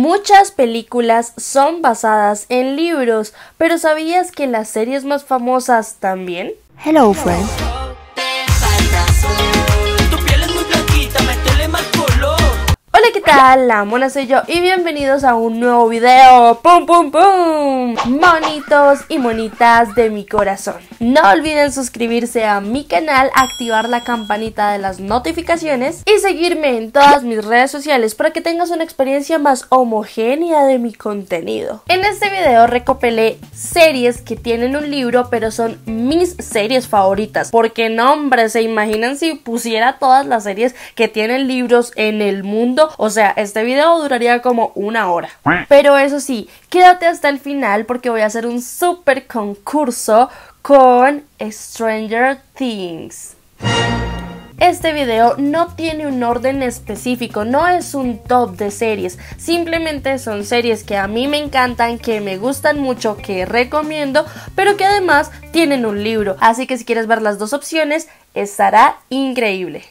Muchas películas son basadas en libros, pero ¿sabías que las series más famosas también? Hello, friend. ¡Hola, La mona soy yo y bienvenidos a un nuevo video ¡Pum, pum, pum! Monitos y monitas de mi corazón No olviden suscribirse a mi canal, activar la campanita de las notificaciones Y seguirme en todas mis redes sociales para que tengas una experiencia más homogénea de mi contenido En este video recopilé series que tienen un libro pero son mis series favoritas Porque no hombre, se imaginan si pusiera todas las series que tienen libros en el mundo O sea sea, este video duraría como una hora. Pero eso sí, quédate hasta el final porque voy a hacer un super concurso con Stranger Things. Este video no tiene un orden específico, no es un top de series, simplemente son series que a mí me encantan, que me gustan mucho, que recomiendo, pero que además tienen un libro. Así que si quieres ver las dos opciones, estará increíble.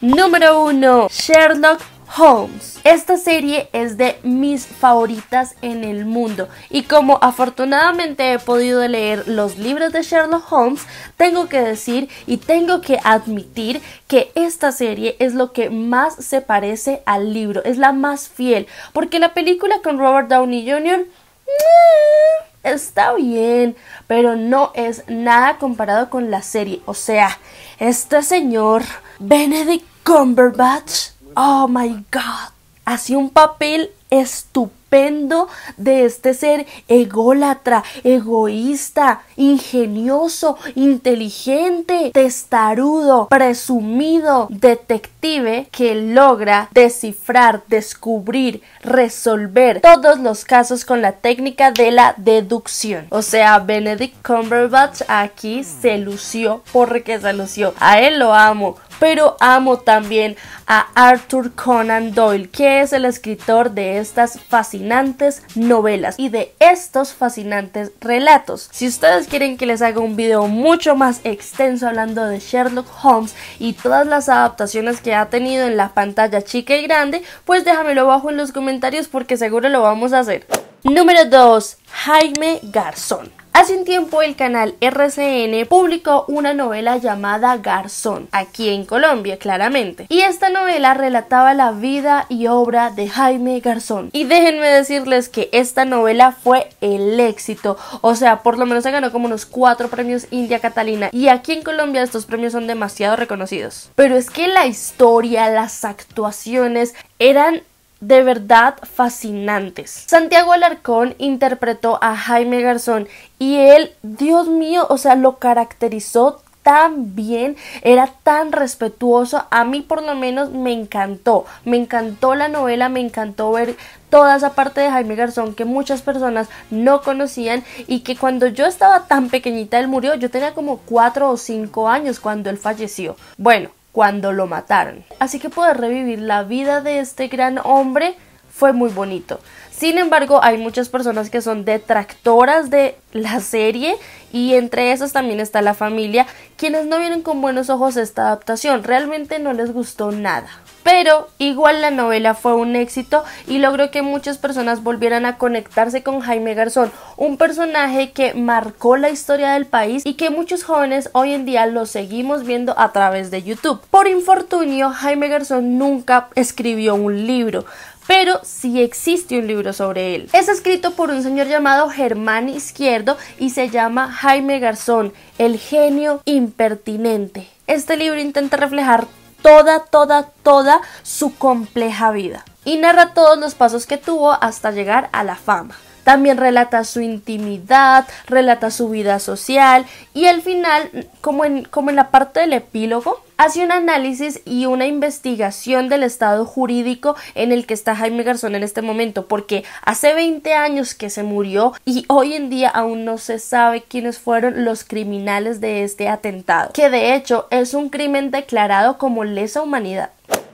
Número 1. Sherlock Holmes. Esta serie es de mis favoritas en el mundo y como afortunadamente he podido leer los libros de Sherlock Holmes, tengo que decir y tengo que admitir que esta serie es lo que más se parece al libro, es la más fiel, porque la película con Robert Downey Jr. Eh, está bien, pero no es nada comparado con la serie. O sea, este señor Benedict Cumberbatch oh my god, hacía un papel estupendo de este ser ególatra, egoísta, ingenioso, inteligente, testarudo, presumido, detective que logra descifrar, descubrir, resolver todos los casos con la técnica de la deducción. O sea, Benedict Cumberbatch aquí se lució porque se lució. A él lo amo pero amo también a Arthur Conan Doyle, que es el escritor de estas fascinantes novelas y de estos fascinantes relatos. Si ustedes quieren que les haga un video mucho más extenso hablando de Sherlock Holmes y todas las adaptaciones que ha tenido en la pantalla chica y grande, pues déjamelo abajo en los comentarios porque seguro lo vamos a hacer. Número 2. Jaime Garzón. Hace un tiempo el canal RCN publicó una novela llamada Garzón, aquí en Colombia claramente, y esta novela relataba la vida y obra de Jaime Garzón. Y déjenme decirles que esta novela fue el éxito, o sea, por lo menos se ganó como unos cuatro premios India Catalina, y aquí en Colombia estos premios son demasiado reconocidos. Pero es que la historia, las actuaciones eran de verdad fascinantes. Santiago Alarcón interpretó a Jaime Garzón y él, Dios mío, o sea, lo caracterizó tan bien, era tan respetuoso, a mí por lo menos me encantó, me encantó la novela, me encantó ver toda esa parte de Jaime Garzón que muchas personas no conocían y que cuando yo estaba tan pequeñita él murió, yo tenía como 4 o 5 años cuando él falleció. Bueno, cuando lo mataron. Así que poder revivir la vida de este gran hombre fue muy bonito. Sin embargo, hay muchas personas que son detractoras de la serie y entre esas también está la familia, quienes no vieron con buenos ojos esta adaptación, realmente no les gustó nada. Pero igual la novela fue un éxito y logró que muchas personas volvieran a conectarse con Jaime Garzón, un personaje que marcó la historia del país y que muchos jóvenes hoy en día lo seguimos viendo a través de YouTube. Por infortunio, Jaime Garzón nunca escribió un libro, pero sí existe un libro sobre él. Es escrito por un señor llamado Germán Izquierdo y se llama Jaime Garzón, el genio impertinente. Este libro intenta reflejar toda, toda, toda su compleja vida y narra todos los pasos que tuvo hasta llegar a la fama. También relata su intimidad, relata su vida social y al final, como en, como en la parte del epílogo, hace un análisis y una investigación del estado jurídico en el que está Jaime Garzón en este momento, porque hace 20 años que se murió y hoy en día aún no se sabe quiénes fueron los criminales de este atentado, que de hecho es un crimen declarado como lesa humanidad.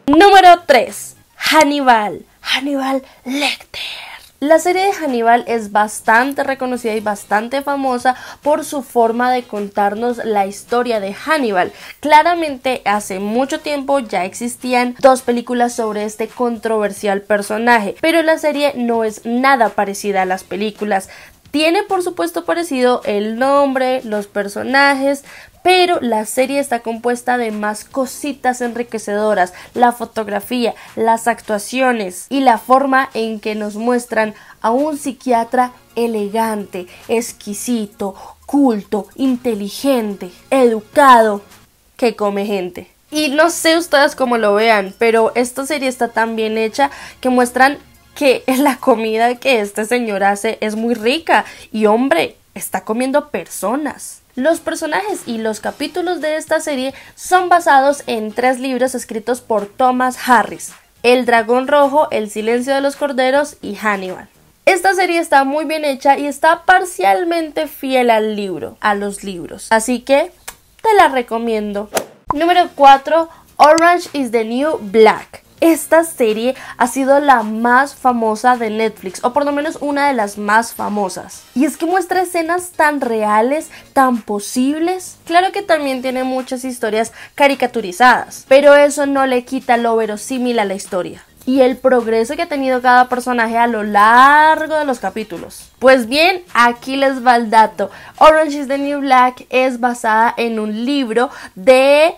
Número 3. Hannibal. Hannibal Lecter. La serie de Hannibal es bastante reconocida y bastante famosa por su forma de contarnos la historia de Hannibal. Claramente hace mucho tiempo ya existían dos películas sobre este controversial personaje, pero la serie no es nada parecida a las películas. Tiene por supuesto parecido el nombre, los personajes, pero la serie está compuesta de más cositas enriquecedoras, la fotografía, las actuaciones y la forma en que nos muestran a un psiquiatra elegante, exquisito, culto, inteligente, educado, que come gente. Y no sé ustedes cómo lo vean, pero esta serie está tan bien hecha que muestran que la comida que este señor hace es muy rica y hombre, está comiendo personas. Los personajes y los capítulos de esta serie son basados en tres libros escritos por Thomas Harris, El Dragón Rojo, El Silencio de los Corderos y Hannibal. Esta serie está muy bien hecha y está parcialmente fiel al libro, a los libros, así que te la recomiendo. Número 4. Orange is the New Black esta serie ha sido la más famosa de Netflix, o por lo menos una de las más famosas. Y es que muestra escenas tan reales, tan posibles. Claro que también tiene muchas historias caricaturizadas, pero eso no le quita lo verosímil a la historia y el progreso que ha tenido cada personaje a lo largo de los capítulos. Pues bien, aquí les va el dato. Orange is the New Black es basada en un libro de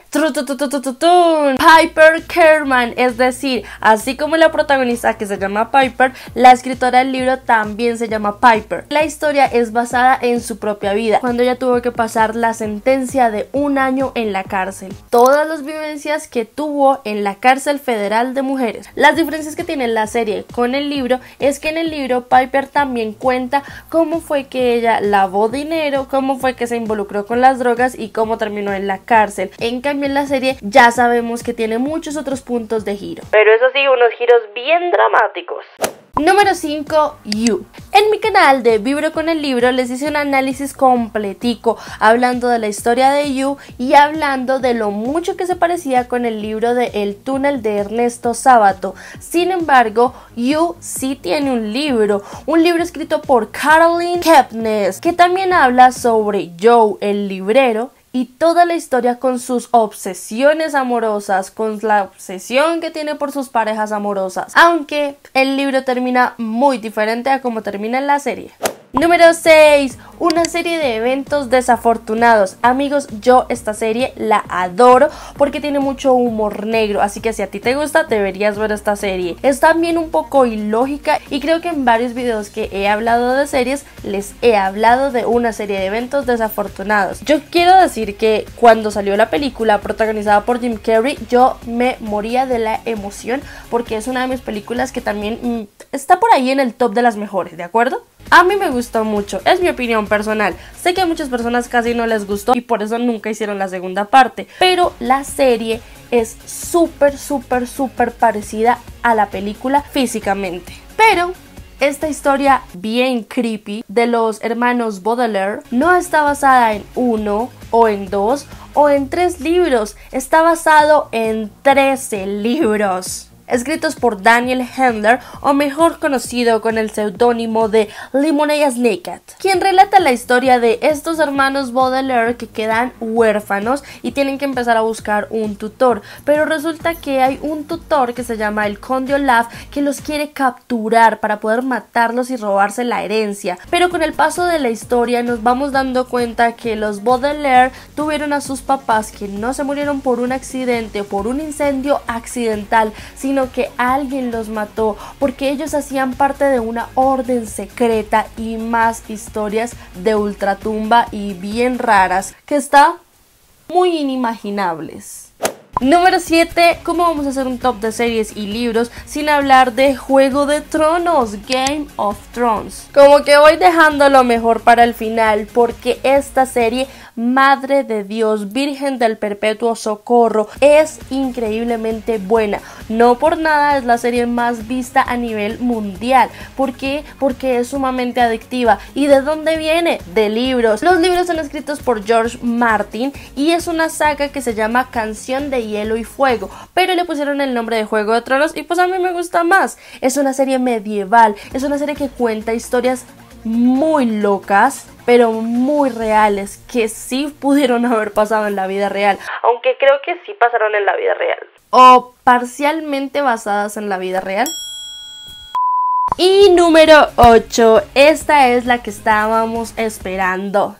Piper Kerman, es decir, así como la protagonista que se llama Piper, la escritora del libro también se llama Piper. La historia es basada en su propia vida, cuando ella tuvo que pasar la sentencia de un año en la cárcel. Todas las vivencias que tuvo en la cárcel federal de mujeres diferencias que tiene la serie con el libro es que en el libro Piper también cuenta cómo fue que ella lavó dinero, cómo fue que se involucró con las drogas y cómo terminó en la cárcel. En cambio en la serie ya sabemos que tiene muchos otros puntos de giro. Pero eso sí, unos giros bien dramáticos. Número 5, You. En mi canal de Vibro con el Libro les hice un análisis completico hablando de la historia de You y hablando de lo mucho que se parecía con el libro de El túnel de Ernesto Sábato. Sin embargo, You sí tiene un libro, un libro escrito por Caroline Kepnes, que también habla sobre Joe, el librero, y toda la historia con sus obsesiones amorosas, con la obsesión que tiene por sus parejas amorosas, aunque el libro termina muy diferente a como termina en la serie. Número 6. Una serie de eventos desafortunados. Amigos, yo esta serie la adoro porque tiene mucho humor negro. Así que si a ti te gusta, deberías ver esta serie. Es también un poco ilógica y creo que en varios videos que he hablado de series les he hablado de una serie de eventos desafortunados. Yo quiero decir que cuando salió la película protagonizada por Jim Carrey, yo me moría de la emoción porque es una de mis películas que también mm, está por ahí en el top de las mejores, ¿de acuerdo? A mí me gustó mucho, es mi opinión personal. Sé que a muchas personas casi no les gustó y por eso nunca hicieron la segunda parte, pero la serie es súper, súper, súper parecida a la película físicamente. Pero esta historia bien creepy de los hermanos Baudelaire no está basada en uno o en dos o en tres libros, está basado en 13 libros escritos por Daniel Handler o mejor conocido con el seudónimo de Lemonade Naked, quien relata la historia de estos hermanos Baudelaire que quedan huérfanos y tienen que empezar a buscar un tutor, pero resulta que hay un tutor que se llama el Conde Olaf que los quiere capturar para poder matarlos y robarse la herencia, pero con el paso de la historia nos vamos dando cuenta que los Baudelaire tuvieron a sus papás que no se murieron por un accidente o por un incendio accidental, sino que alguien los mató, porque ellos hacían parte de una orden secreta y más historias de ultratumba y bien raras que está muy inimaginables. Número 7. ¿Cómo vamos a hacer un top de series y libros sin hablar de Juego de Tronos, Game of Thrones? Como que voy dejando lo mejor para el final porque esta serie, Madre de Dios, Virgen del Perpetuo Socorro, es increíblemente buena. No por nada es la serie más vista a nivel mundial. ¿Por qué? Porque es sumamente adictiva. ¿Y de dónde viene? De libros. Los libros son escritos por George Martin y es una saga que se llama Canción de hielo y fuego, pero le pusieron el nombre de Juego de Tronos y pues a mí me gusta más. Es una serie medieval, es una serie que cuenta historias muy locas, pero muy reales, que sí pudieron haber pasado en la vida real, aunque creo que sí pasaron en la vida real. O parcialmente basadas en la vida real. Y número 8, esta es la que estábamos esperando.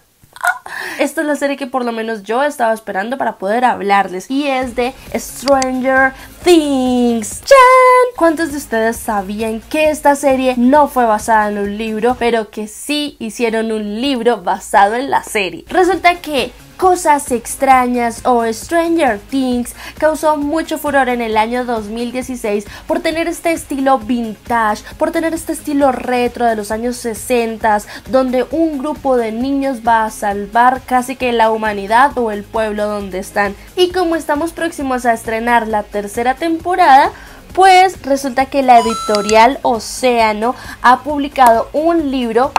Esta es la serie que por lo menos yo estaba esperando para poder hablarles y es de Stranger Things. ¿Cuántos de ustedes sabían que esta serie no fue basada en un libro, pero que sí hicieron un libro basado en la serie? Resulta que Cosas extrañas o Stranger Things causó mucho furor en el año 2016 por tener este estilo vintage, por tener este estilo retro de los años 60, donde un grupo de niños va a salvar casi que la humanidad o el pueblo donde están. Y como estamos próximos a estrenar la tercera temporada, pues resulta que la editorial Océano ha publicado un libro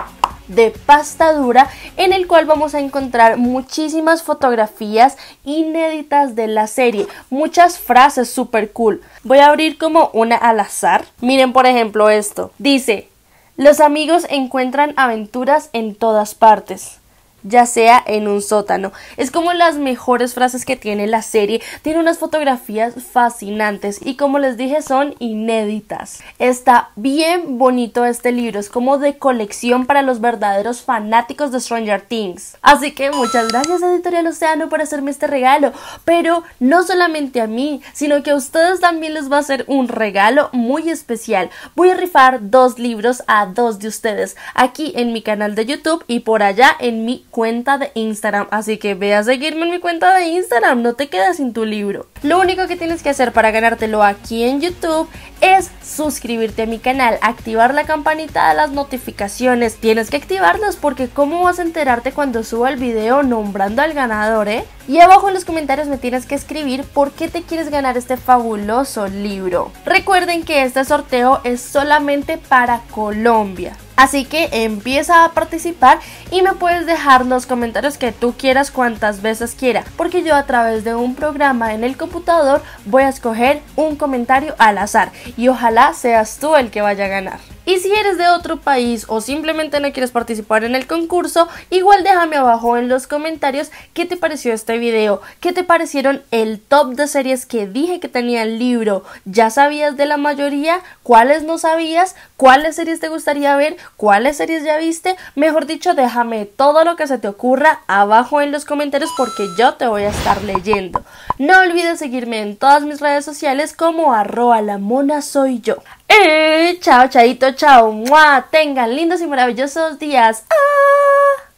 de pasta dura en el cual vamos a encontrar muchísimas fotografías inéditas de la serie, muchas frases super cool. Voy a abrir como una al azar. Miren por ejemplo esto. Dice, los amigos encuentran aventuras en todas partes ya sea en un sótano. Es como las mejores frases que tiene la serie. Tiene unas fotografías fascinantes y como les dije son inéditas. Está bien bonito este libro, es como de colección para los verdaderos fanáticos de Stranger Things. Así que muchas gracias Editorial Océano por hacerme este regalo, pero no solamente a mí, sino que a ustedes también les va a ser un regalo muy especial. Voy a rifar dos libros a dos de ustedes, aquí en mi canal de YouTube y por allá en mi cuenta de Instagram, así que ve a seguirme en mi cuenta de Instagram, no te quedas sin tu libro. Lo único que tienes que hacer para ganártelo aquí en YouTube es suscribirte a mi canal, activar la campanita de las notificaciones. Tienes que activarlas porque cómo vas a enterarte cuando suba el video nombrando al ganador, eh? Y abajo en los comentarios me tienes que escribir por qué te quieres ganar este fabuloso libro. Recuerden que este sorteo es solamente para Colombia. Así que empieza a participar y me puedes dejar los comentarios que tú quieras cuantas veces quieras porque yo a través de un programa en el computador voy a escoger un comentario al azar y ojalá seas tú el que vaya a ganar. Y si eres de otro país o simplemente no quieres participar en el concurso, igual déjame abajo en los comentarios qué te pareció este video, qué te parecieron el top de series que dije que tenía el libro, ya sabías de la mayoría, cuáles no sabías, cuáles series te gustaría ver, cuáles series ya viste, mejor dicho, déjame todo lo que se te ocurra abajo en los comentarios porque yo te voy a estar leyendo. No olvides seguirme en todas mis redes sociales como arroa la mona soy yo. Eh, chao, chadito, chao, muah. Tengan lindos y maravillosos días. ¡Ah!